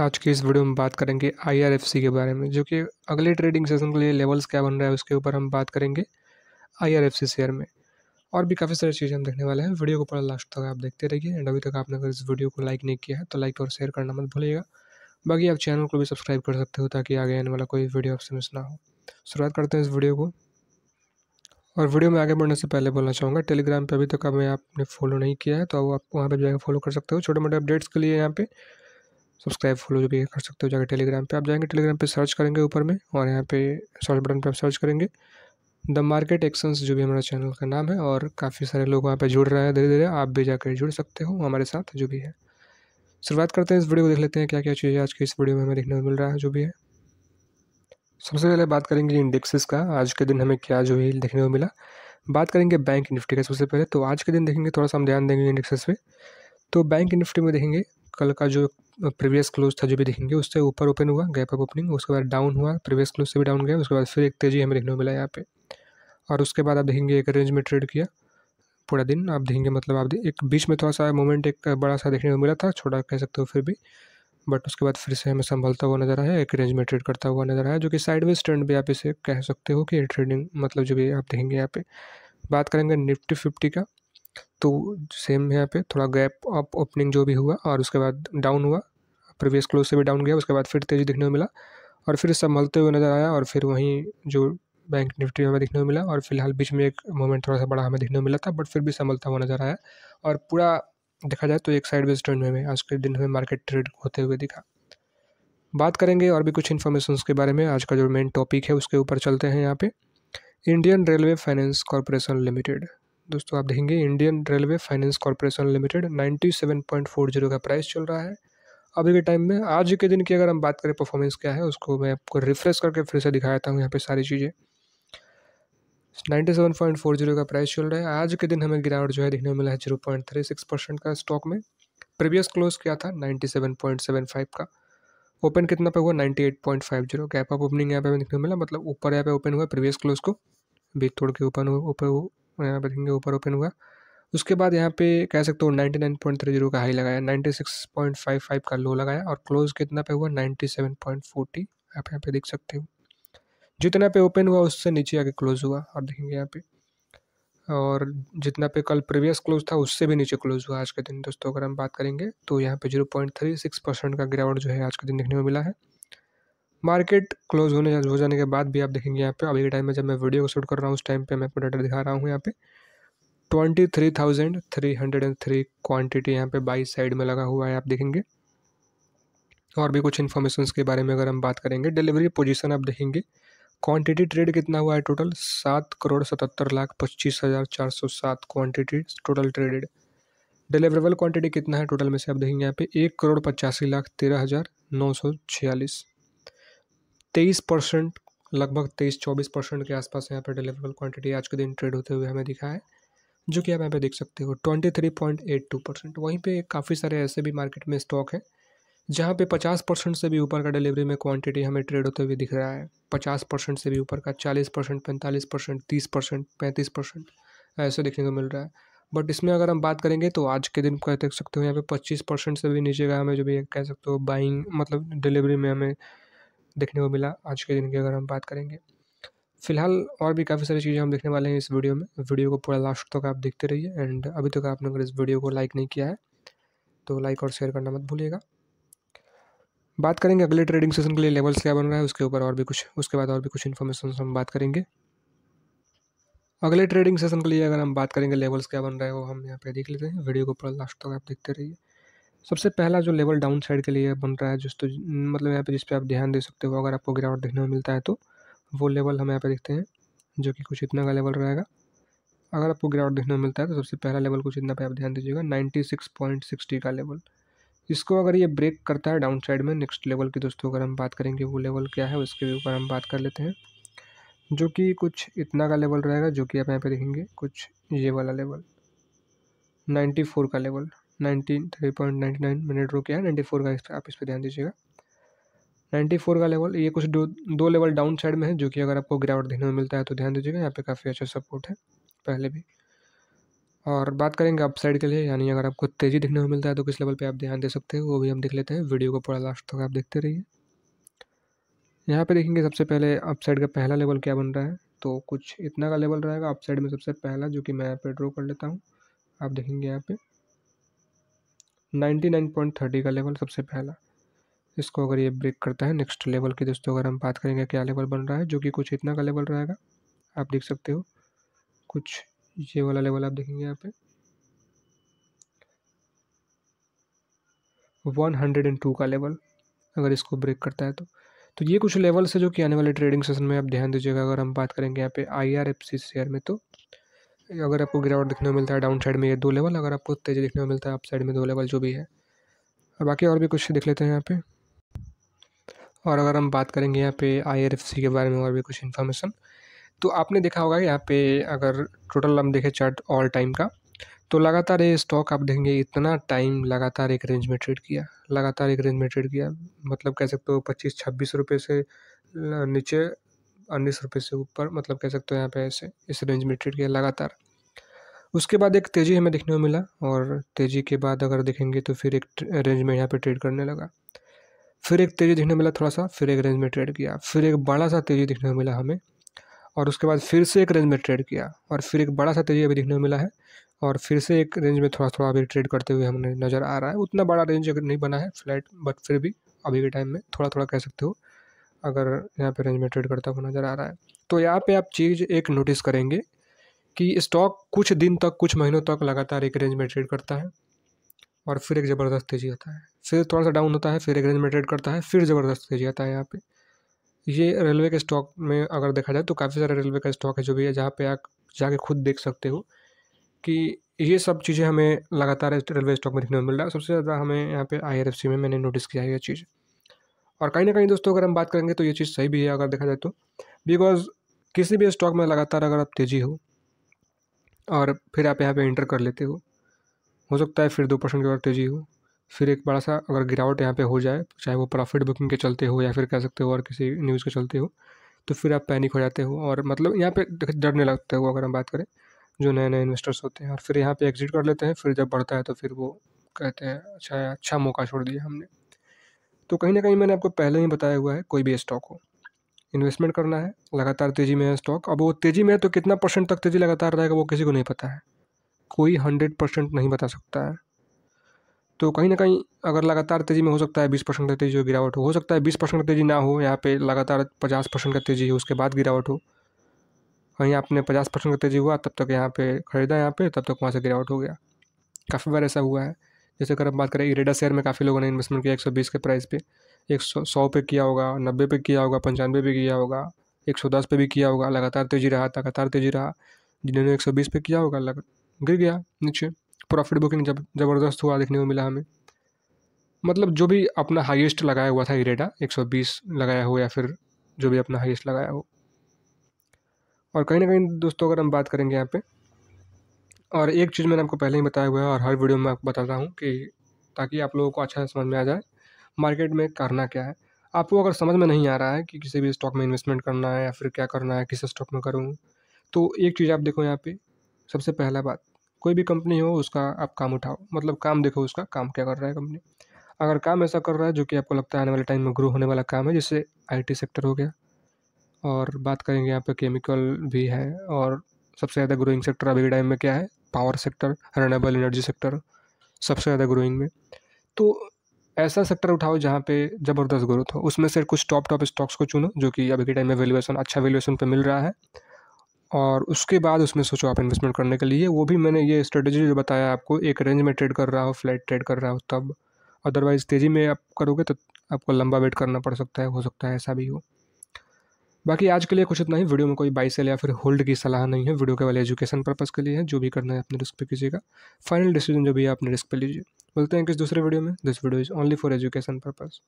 आज के इस वीडियो में बात करेंगे आईआरएफसी के बारे में जो कि अगले ट्रेडिंग सेशन के लिए लेवल्स क्या बन रहा है उसके ऊपर हम बात करेंगे आईआरएफसी शेयर में और भी काफ़ी सारी चीज़ें हम देखने वाले हैं वीडियो को पूरा लास्ट तक आप देखते रहिए एंड अभी तक आपने अगर इस वीडियो को लाइक नहीं किया है तो लाइक और शेयर करना मत भूलिएगा बाकी आप चैनल को भी सब्सक्राइब कर सकते हो ताकि आगे आने वाला कोई वीडियो आपसे मिस ना हो शुरुआत करते हैं इस वीडियो को और वीडियो में आगे बढ़ने से पहले बोलना चाहूँगा टेलीग्राम पर अभी तक अभी आपने फॉलो नहीं किया है तो आप वहाँ पर जाकर फॉलो कर सकते हो छोटे मोटे अपडेट्स के लिए यहाँ पर सब्सक्राइब फॉलो जो भी कर सकते हो जाकर टेलीग्राम पे आप जाएंगे टेलीग्राम पे सर्च करेंगे ऊपर में और यहाँ पे सर्च बटन पे आप सर्च करेंगे द मार्केट एक्शंस जो भी हमारा चैनल का नाम है और काफ़ी सारे लोग वहाँ पे जुड़ रहे हैं धीरे धीरे आप भी जाकर जुड़ सकते हो हमारे साथ जो भी है शुरुआत करते हैं इस वीडियो को देख लेते हैं क्या क्या चीज़ें आज के इस वीडियो में हमें देखने को मिल रहा है जो भी है सबसे पहले बात करेंगे इंडेक्सेस का आज के दिन हमें क्या जो है देखने को मिला बात करेंगे बैंक निफ्टी का सबसे पहले तो आज के दिन देखेंगे थोड़ा सा हम ध्यान देंगे इंडेक्सेस पे तो बैंक निफ्टी में देखेंगे कल का जो प्रीवियस क्लोज था जो भी देखेंगे उससे ऊपर ओपन हुआ गैप अप ओपनिंग उसके बाद डाउन हुआ प्रीवियस क्लोज से भी डाउन गया उसके बाद फिर एक तेज़ी हमें देखने को मिला यहाँ पे और उसके बाद आप देखेंगे एक रेंज में ट्रेड किया पूरा दिन आप देखेंगे मतलब आप एक बीच में थोड़ा सा मोमेंट एक बड़ा सा देखने को मिला था छोटा कह सकते हो फिर भी बट उसके बाद फिर से हमें संभलता हुआ नज़र आया एक रेंज में ट्रेड करता हुआ नज़र आया जो कि साइडवेज ट्रेंड भी आप इसे कह सकते हो कि ट्रेडिंग मतलब जो भी आप देखेंगे यहाँ पे बात करेंगे निफ्टी फिफ्टी का तो सेम यहाँ पे थोड़ा गैप अप ओपनिंग जो भी हुआ और उसके बाद डाउन हुआ प्रीवियस क्लोज से भी डाउन गया उसके बाद फिर तेज़ी दिखने को मिला और फिर संभलते हुए नज़र आया और फिर वहीं जो बैंक निफ्टी में हमें देखने को मिला और फिलहाल बीच में एक मोमेंट थोड़ा सा बड़ा हमें देखने को मिला था बट फिर भी संभलता हुआ नज़र आया और पूरा देखा जाए तो एक साइड वेज ट्रेंड में आज के दिन हमें मार्केट ट्रेड होते हुए दिखा बात करेंगे और भी कुछ इन्फॉर्मेशन के बारे में आज का जो मेन टॉपिक है उसके ऊपर चलते हैं यहाँ पे Indian Railway Finance Corporation Limited दोस्तों आप देखेंगे Indian Railway Finance Corporation Limited ninety seven point four zero का प्राइस चल रहा है अभी के टाइम में आज के दिन की अगर हम बात करें परफॉर्मेंस क्या है उसको मैं आपको रिफ्रेश करके फिर से दिखाता हूँ यहाँ पे सारी चीज़ें ninety seven point four zero का प्राइस चल रहा है आज के दिन हमें गिरावट जो है देखने में मिला है zero point three six percent का स्टॉक में प्रीवियस क्लोज क्या था ninety seven point seven five का ओपन कितना पे हुआ ninety eight point five zero gap up opening यहाँ पे हमें देखने को मिला मतलब ऊपर यहाँ पे ओपन हुआ प्रीवियस क्लोज को बीच तोड़ के ओपन ऊपर यहाँ पर देखेंगे ऊपर ओपन हुआ उसके बाद यहाँ पे कह सकते हो ninety nine point three zero का हाई लगाया ninety six point five five का लो लगाया और क्लोज कितना पे हुआ नाइन्टी सेवन पॉइंट फोर्टी आप यहाँ पे देख सकते हो जितना पे ओपन हुआ उससे नीचे आके क्लोज हुआ और देखेंगे यहाँ पे और जितना पे कल प्रीवियस क्लोज था उससे भी नीचे क्लोज हुआ आज के दिन दोस्तों अगर हम बात करेंगे तो यहाँ पे zero point three six percent का गिरावट जो है आज के दिन देखने को मिला है मार्केट क्लोज होने हो जाने के बाद भी आप देखेंगे यहाँ पे अभी के टाइम में जब मैं वीडियो को शूट कर रहा हूँ उस टाइम पे मैं आपको डाटा दिखा रहा हूँ यहाँ पे twenty three thousand three hundred and three quantity यहाँ पे बाई साइड में लगा हुआ है आप देखेंगे और भी कुछ इन्फॉर्मेशन के बारे में अगर हम बात करेंगे डिलीवरी पोजिशन आप देखेंगे क्वान्टिटी ट्रेड कितना हुआ है टोटल सात करोड़ सतहत्तर लाख पच्चीस हज़ार चार सौ सात quantity total traded deliverable quantity कितना है टोटल में से आप देखेंगे यहाँ पे एक करोड़ पचासी लाख तेरह हज़ार नौ सौ छियालीस तेईस परसेंट लगभग तेईस चौबीस परसेंट के आसपास यहाँ पर डिलीवरेबल क्वांटिटी आज के दिन ट्रेड होते हुए हमें दिखा है जो कि आप यहाँ पे देख सकते हो twenty three point eight two percent वहीं पर काफ़ी सारे ऐसे भी मार्केट में स्टॉक है जहाँ पे पचास परसेंट से भी ऊपर का डिलीवरी में क्वांटिटी हमें ट्रेड होते हुए दिख रहा है पचास परसेंट से भी ऊपर का चालीस परसेंट पैंतालीस परसेंट तीस परसेंट पैंतीस परसेंट ऐसे देखने को मिल रहा है बट इसमें अगर हम बात करेंगे तो आज के दिन कह देख सकते हो यहाँ पे पच्चीस परसेंट से भी नीचे का हमें जो भी कह सकते हो बाइंग मतलब डिलीवरी में हमें देखने को मिला आज के दिन की अगर हम बात करेंगे फिलहाल और भी काफ़ी सारी चीज़ें हम देखने वाले हैं इस वीडियो में वीडियो को पूरा लास्ट तक आप देखते रहिए एंड अभी तक आपने अगर इस वीडियो को लाइक नहीं किया है तो लाइक और शेयर करना मत भूलिएगा बात करेंगे अगले ट्रेडिंग सेशन के लिए लेवल्स क्या बन रहा है उसके ऊपर और भी कुछ उसके बाद और भी कुछ इन्फॉर्मेशन हम बात करेंगे अगले ट्रेडिंग सेशन के लिए अगर हम बात करेंगे लेवल्स क्या बन रहा है वो हम यहाँ पे देख लेते हैं वीडियो को पूरा लास्ट तक आप देखते रहिए सबसे पहला जो लेवल डाउन साइड के लिए बन रहा है जिस तो मतलब यहाँ पे जिस पे आप ध्यान दे सकते हो अगर आपको गिरावट देखने में मिलता है तो वो लेवल हम यहाँ पे देखते हैं जो कि कुछ इतना का लेवल रहेगा अगर आपको गिरावट देखने में मिलता है तो सबसे पहला लेवल कुछ इतना पे आप ध्यान दीजिएगा नाइन्टी सिक्स पॉइंट सिक्सटी का लेवल इसको अगर ये ब्रेक करता है डाउन साइड में नेक्स्ट लेवल की दोस्तों अगर हम बात करेंगे वो लेवल क्या है उसके ऊपर हम बात कर लेते हैं जो कि कुछ इतना का लेवल रहेगा जो कि आप यहाँ पर देखेंगे कुछ ये वाला लेवल नाइन्टी फोर का level nineteen three point ninety nine मैंने ड्रॉ किया है नाइन्टी फोर का इस पर आप इस पर ध्यान दीजिएगा नाइन्टी फोर का लेवल ये कुछ दो दो लेवल डाउन साइड में है जो कि अगर आपको गिरावट देखने में मिलता है तो ध्यान दीजिएगा यहाँ पे काफ़ी अच्छा सपोर्ट है पहले भी और बात करेंगे अपसाइड के लिए यानी अगर आपको तेज़ी देखने में मिलता है तो किस लेवल पे आप ध्यान दे सकते हो वो भी हम देख लेते हैं वीडियो को पूरा लास्ट तक आप देखते रहिए यहाँ पर देखेंगे सबसे पहले अपसाइड का पहला लेवल क्या बन रहा है तो कुछ इतना का लेवल रहेगा अपसाइड में सबसे पहला जो कि मैं यहाँ पर ड्रॉ कर लेता हूँ आप देखेंगे यहाँ पर 99.30 का लेवल सबसे पहला इसको अगर ये ब्रेक करता है नेक्स्ट लेवल की दोस्तों अगर हम बात करेंगे क्या लेवल बन रहा है जो कि कुछ इतना का लेवल रहेगा आप देख सकते हो कुछ ये वाला लेवल आप देखेंगे यहाँ पे 102 का लेवल अगर इसको ब्रेक करता है तो तो ये कुछ लेवल्स है जो कि आने वाले ट्रेडिंग सेशन में आप ध्यान दीजिएगा अगर हम बात करेंगे यहाँ पे आई शेयर में तो अगर आपको गिरावट देखने को मिलता है डाउन साइड में ये दो लेवल अगर आपको तेज़ी देखने को मिलता है अप साइड में दो लेवल जो भी है और बाकी और भी कुछ देख लेते हैं यहाँ पे और अगर हम बात करेंगे यहाँ पे आईआरएफसी के बारे में और भी कुछ इन्फॉर्मेशन तो आपने देखा होगा यहाँ पे अगर टोटल हम देखें चार्ट ऑल टाइम का तो लगातार ये स्टॉक आप देखेंगे इतना टाइम लगातार एक रेंज में ट्रेड किया लगातार एक रेंज में ट्रेड किया मतलब कह सकते हो पच्चीस छब्बीस रुपये से नीचे अन्य रुपये से ऊपर मतलब कह सकते हो यहाँ पे ऐसे इस रेंज में ट्रेड किया लगातार उसके बाद एक तेज़ी हमें देखने को मिला और तेज़ी के बाद अगर देखेंगे तो फिर एक रेंज में यहाँ पे ट्रेड करने लगा फिर एक तेज़ी देखने मिला थोड़ा सा फिर एक रेंज में ट्रेड किया फिर एक बड़ा सा तेज़ी देखने को मिला हमें और उसके बाद फिर से एक रेंज में ट्रेड किया और फिर एक बड़ा सा तेज़ी अभी देखने को मिला है और फिर से एक रेंज में थोड़ा थोड़ा अभी ट्रेड करते हुए हमने नज़र आ रहा है उतना बड़ा रेंज अगर नहीं बना है फ्लैट बट फिर भी अभी के टाइम में थोड़ा थोड़ा कह सकते हो अगर यहाँ पे रेंज में ट्रेड करता हुआ नज़र आ रहा है तो यहाँ पे आप चीज़ एक नोटिस करेंगे कि स्टॉक कुछ दिन तक कुछ महीनों तक लगातार एक रेंज में ट्रेड करता है और फिर एक ज़बरदस्त तेजी आता है फिर थोड़ा सा डाउन होता है फिर एक रेंज में ट्रेड करता है फिर ज़बरदस्त तेजी आता है यहाँ पर ये रेलवे के स्टॉक में अगर देखा जाए तो काफ़ी सारे रेलवे का स्टॉक है जो भी है जहाँ पर आप जाके खुद देख सकते हो कि ये सब चीज़ें हमें लगातार रेलवे स्टॉक में देखने को मिल रहा है सबसे ज़्यादा हमें यहाँ पे आई में मैंने नोटिस किया है ये चीज़ और कहीं ना कहीं दोस्तों अगर हम बात करेंगे तो ये चीज़ सही भी है अगर देखा जाए तो बिकॉज किसी भी स्टॉक में लगातार अगर आप तेज़ी हो और फिर आप यहाँ पे इंटर कर लेते हो हो सकता है फिर दो परसेंट की अगर तेज़ी हो फिर एक बड़ा सा अगर गिरावट यहाँ पे हो जाए चाहे वो प्रॉफिट बुकिंग के चलते हो या फिर कह सकते हो और किसी न्यूज़ के चलते हो तो फिर आप पैनिक हो जाते हो और मतलब यहाँ पे डरने लगते हो अगर हम बात करें जो नए नए इन्वेस्टर्स होते हैं और फिर यहाँ पे एग्जिट कर लेते हैं फिर जब बढ़ता है तो फिर वो कहते हैं अच्छा अच्छा मौका छोड़ दिया हमने तो कहीं ना कहीं मैंने आपको पहले ही बताया हुआ है कोई भी स्टॉक हो इन्वेस्टमेंट करना है लगातार तेज़ी में है स्टॉक अब वो तेज़ी में है तो कितना परसेंट तक तेज़ी लगातार रहेगा वो किसी को नहीं पता है कोई हंड्रेड परसेंट नहीं बता सकता है तो कहीं ना कहीं अगर लगातार तेज़ी में हो सकता है बीस परसेंट का तेज़ी हो गिरावट हो हो सकता है बीस परसेंट तेज़ी ना हो यहाँ पे लगातार पचास परसेंट का तेज़ी हो उसके बाद गिरावट हो कहीं आपने पचास परसेंट का तेज़ी हुआ तब तक यहाँ पे ख़रीदा यहाँ पे तब तक वहाँ से गिरावट हो गया काफ़ी बार ऐसा हुआ है जैसे अगर हम बात करें इरेडा शेयर में काफ़ी लोगों ने इन्वेस्टमेंट किया एक सौ बीस के प्राइस पे एक सौ सौ पे किया होगा नब्बे पे किया होगा पंचानवे पे किया होगा एक सौ दस पे भी किया होगा लगातार तेजी रहा लगातार तेजी रहा जिन्होंने एक सौ बीस पे किया होगा लगा गिर गया नीचे प्रॉफिट बुकिंग जब ज़बरदस्त हुआ देखने को मिला हमें मतलब जो भी अपना हाइएस्ट लगाया हुआ था इरेडा एक सौ बीस लगाया हो या फिर जो भी अपना हाइस्ट लगाया हो और कहीं ना कहीं दोस्तों अगर हम बात करेंगे यहाँ पे और एक चीज़ मैंने आपको पहले ही बताया हुआ है और हर वीडियो में आपको बताता हूँ कि ताकि आप लोगों को अच्छा समझ में आ जाए मार्केट में करना क्या है आपको अगर समझ में नहीं आ रहा है कि किसी भी स्टॉक में इन्वेस्टमेंट करना है या फिर क्या करना है किस स्टॉक में करूँ तो एक चीज़ आप देखो यहाँ पे सबसे पहला बात कोई भी कंपनी हो उसका आप काम उठाओ मतलब काम देखो उसका काम क्या कर रहा है कंपनी अगर काम ऐसा कर रहा है जो कि आपको लगता है आने वाले टाइम में ग्रो होने वाला काम है जैसे आईटी सेक्टर हो गया और बात करेंगे यहाँ पे केमिकल भी है और सबसे ज़्यादा ग्रोइंग सेक्टर अभी के टाइम में क्या है power sector renewable energy sector सबसे ज़्यादा ग्रोइंग में तो ऐसा सेक्टर उठाओ जहाँ पे ज़बरदस्त ग्रोथ हो उसमें से कुछ टॉप टॉप स्टॉक्स को चुनो जो कि अभी के टाइम में वैल्यूएशन अच्छा वैल्यूएशन पे मिल रहा है और उसके बाद उसमें सोचो आप इन्वेस्टमेंट करने के लिए वो भी मैंने ये स्ट्रेटजी जो बताया आपको एक रेंज में ट्रेड कर रहा हो फ्लैट ट्रेड कर रहा हो तब अदरवाइज़ तेज़ी में आप करोगे तो आपको लंबा वेट करना पड़ सकता है हो सकता है ऐसा भी हो बाकी आज के लिए कुछ इतना ही वीडियो में कोई बाई सेल या फिर होल्ड की सलाह नहीं है वीडियो के वाले एजुकेशन पर्पज़ के लिए है जो भी करना है अपने रिस्क पे कीजिएगा फाइनल डिसीजन जो भी है अपने रिस्क पे लीजिए बोलते हैं किस दूसरे वीडियो में this video is only for education purpose